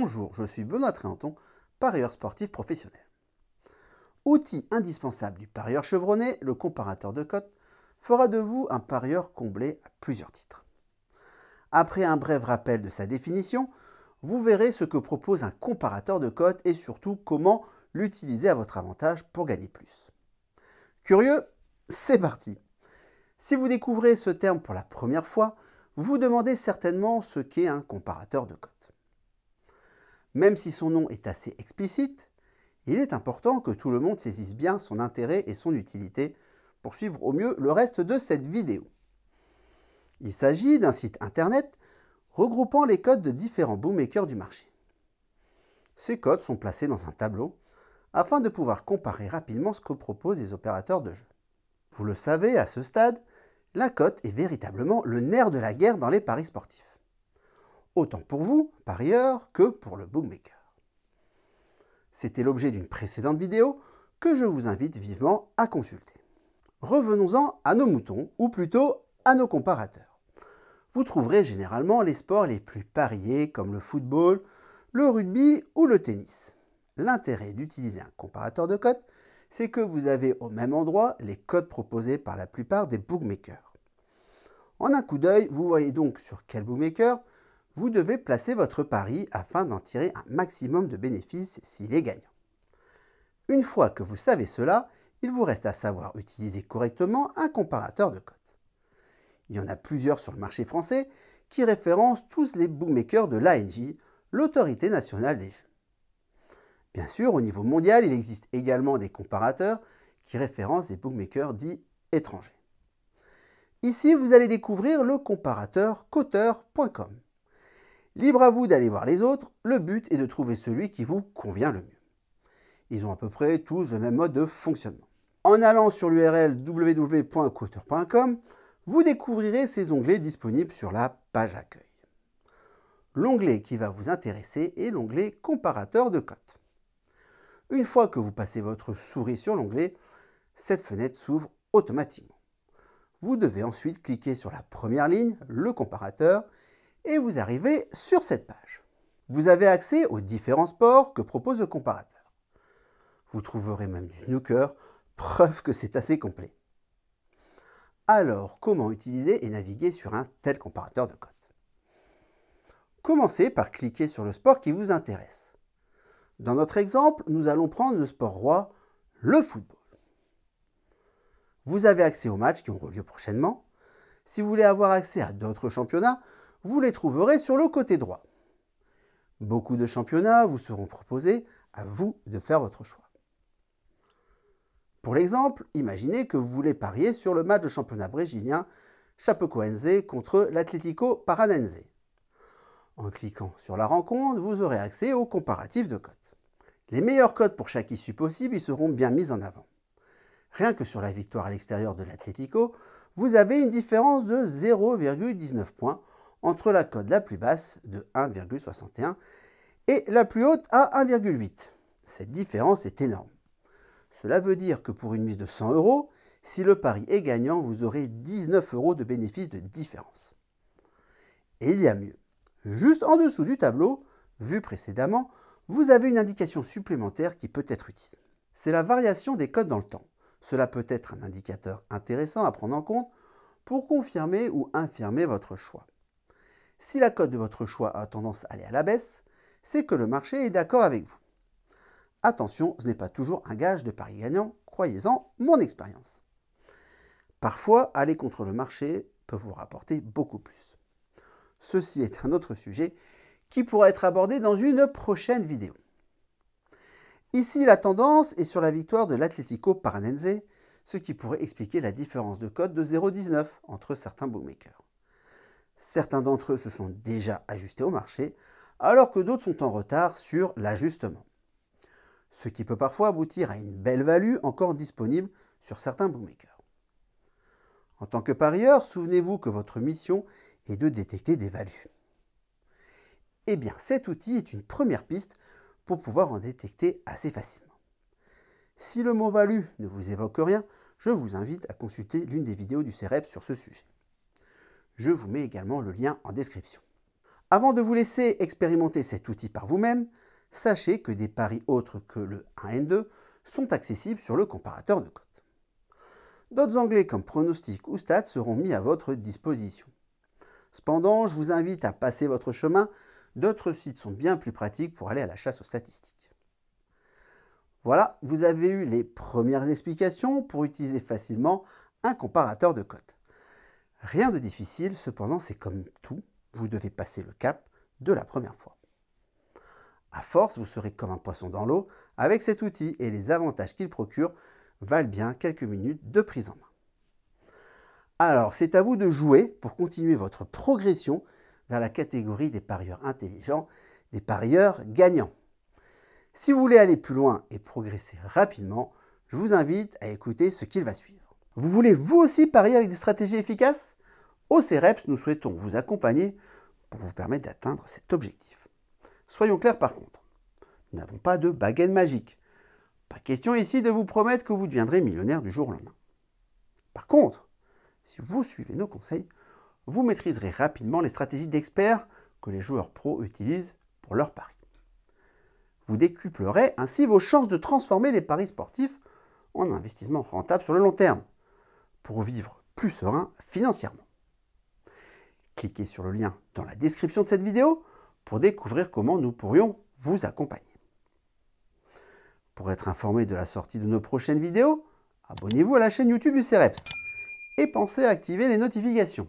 Bonjour, je suis Benoît Tréanton, parieur sportif professionnel. Outil indispensable du parieur chevronné, le comparateur de cotes fera de vous un parieur comblé à plusieurs titres. Après un bref rappel de sa définition, vous verrez ce que propose un comparateur de cotes et surtout comment l'utiliser à votre avantage pour gagner plus. Curieux C'est parti Si vous découvrez ce terme pour la première fois, vous vous demandez certainement ce qu'est un comparateur de cotes. Même si son nom est assez explicite, il est important que tout le monde saisisse bien son intérêt et son utilité pour suivre au mieux le reste de cette vidéo. Il s'agit d'un site internet regroupant les codes de différents bookmakers du marché. Ces codes sont placés dans un tableau afin de pouvoir comparer rapidement ce que proposent les opérateurs de jeu. Vous le savez, à ce stade, la cote est véritablement le nerf de la guerre dans les paris sportifs autant pour vous, par ailleurs, que pour le bookmaker. C'était l'objet d'une précédente vidéo que je vous invite vivement à consulter. Revenons-en à nos moutons, ou plutôt à nos comparateurs. Vous trouverez généralement les sports les plus pariés comme le football, le rugby ou le tennis. L'intérêt d'utiliser un comparateur de cotes, c'est que vous avez au même endroit les cotes proposées par la plupart des bookmakers. En un coup d'œil, vous voyez donc sur quel bookmaker vous devez placer votre pari afin d'en tirer un maximum de bénéfices s'il est gagnant. Une fois que vous savez cela, il vous reste à savoir utiliser correctement un comparateur de cotes. Il y en a plusieurs sur le marché français qui référencent tous les bookmakers de l'ANJ, l'autorité nationale des jeux. Bien sûr, au niveau mondial, il existe également des comparateurs qui référencent des bookmakers dits étrangers. Ici, vous allez découvrir le comparateur coteur.com. Libre à vous d'aller voir les autres, le but est de trouver celui qui vous convient le mieux. Ils ont à peu près tous le même mode de fonctionnement. En allant sur l'URL www.coteur.com, vous découvrirez ces onglets disponibles sur la page accueil. L'onglet qui va vous intéresser est l'onglet comparateur de cotes. Une fois que vous passez votre souris sur l'onglet, cette fenêtre s'ouvre automatiquement. Vous devez ensuite cliquer sur la première ligne, le comparateur, et vous arrivez sur cette page. Vous avez accès aux différents sports que propose le comparateur. Vous trouverez même du snooker, preuve que c'est assez complet. Alors, comment utiliser et naviguer sur un tel comparateur de cotes Commencez par cliquer sur le sport qui vous intéresse. Dans notre exemple, nous allons prendre le sport roi, le football. Vous avez accès aux matchs qui auront lieu prochainement. Si vous voulez avoir accès à d'autres championnats, vous les trouverez sur le côté droit. Beaucoup de championnats vous seront proposés, à vous de faire votre choix. Pour l'exemple, imaginez que vous voulez parier sur le match de championnat brésilien Chapecoense contre l'Atlético Paranense. En cliquant sur la rencontre, vous aurez accès au comparatif de cotes. Les meilleurs cotes pour chaque issue possible y seront bien mises en avant. Rien que sur la victoire à l'extérieur de l'Atlético, vous avez une différence de 0,19 points entre la cote la plus basse de 1,61 et la plus haute à 1,8. Cette différence est énorme. Cela veut dire que pour une mise de 100 euros, si le pari est gagnant, vous aurez 19 euros de bénéfice de différence. Et il y a mieux. Juste en dessous du tableau, vu précédemment, vous avez une indication supplémentaire qui peut être utile. C'est la variation des codes dans le temps. Cela peut être un indicateur intéressant à prendre en compte pour confirmer ou infirmer votre choix. Si la cote de votre choix a tendance à aller à la baisse, c'est que le marché est d'accord avec vous. Attention, ce n'est pas toujours un gage de pari gagnant, croyez-en mon expérience. Parfois, aller contre le marché peut vous rapporter beaucoup plus. Ceci est un autre sujet qui pourra être abordé dans une prochaine vidéo. Ici, la tendance est sur la victoire de l'Atlético Paranense, ce qui pourrait expliquer la différence de cote de 0,19 entre certains bookmakers. Certains d'entre eux se sont déjà ajustés au marché, alors que d'autres sont en retard sur l'ajustement. Ce qui peut parfois aboutir à une belle value encore disponible sur certains bookmakers. En tant que parieur, souvenez-vous que votre mission est de détecter des values. Eh bien, cet outil est une première piste pour pouvoir en détecter assez facilement. Si le mot value ne vous évoque rien, je vous invite à consulter l'une des vidéos du CREP sur ce sujet. Je vous mets également le lien en description. Avant de vous laisser expérimenter cet outil par vous-même, sachez que des paris autres que le 1N2 sont accessibles sur le comparateur de cotes. D'autres anglais comme pronostics ou stats seront mis à votre disposition. Cependant, je vous invite à passer votre chemin, d'autres sites sont bien plus pratiques pour aller à la chasse aux statistiques. Voilà, vous avez eu les premières explications pour utiliser facilement un comparateur de cotes. Rien de difficile, cependant c'est comme tout, vous devez passer le cap de la première fois. À force, vous serez comme un poisson dans l'eau avec cet outil et les avantages qu'il procure valent bien quelques minutes de prise en main. Alors, c'est à vous de jouer pour continuer votre progression vers la catégorie des parieurs intelligents, des parieurs gagnants. Si vous voulez aller plus loin et progresser rapidement, je vous invite à écouter ce qu'il va suivre. Vous voulez vous aussi parier avec des stratégies efficaces Au CEREPS, nous souhaitons vous accompagner pour vous permettre d'atteindre cet objectif. Soyons clairs par contre, nous n'avons pas de baguette magique. Pas question ici de vous promettre que vous deviendrez millionnaire du jour au lendemain. Par contre, si vous suivez nos conseils, vous maîtriserez rapidement les stratégies d'experts que les joueurs pros utilisent pour leurs paris. Vous décuplerez ainsi vos chances de transformer les paris sportifs en investissement rentable sur le long terme pour vivre plus serein financièrement. Cliquez sur le lien dans la description de cette vidéo pour découvrir comment nous pourrions vous accompagner. Pour être informé de la sortie de nos prochaines vidéos, abonnez-vous à la chaîne YouTube du CEREPS et pensez à activer les notifications.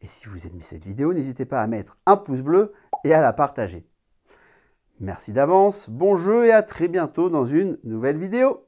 Et si vous aimez cette vidéo, n'hésitez pas à mettre un pouce bleu et à la partager. Merci d'avance, bon jeu et à très bientôt dans une nouvelle vidéo.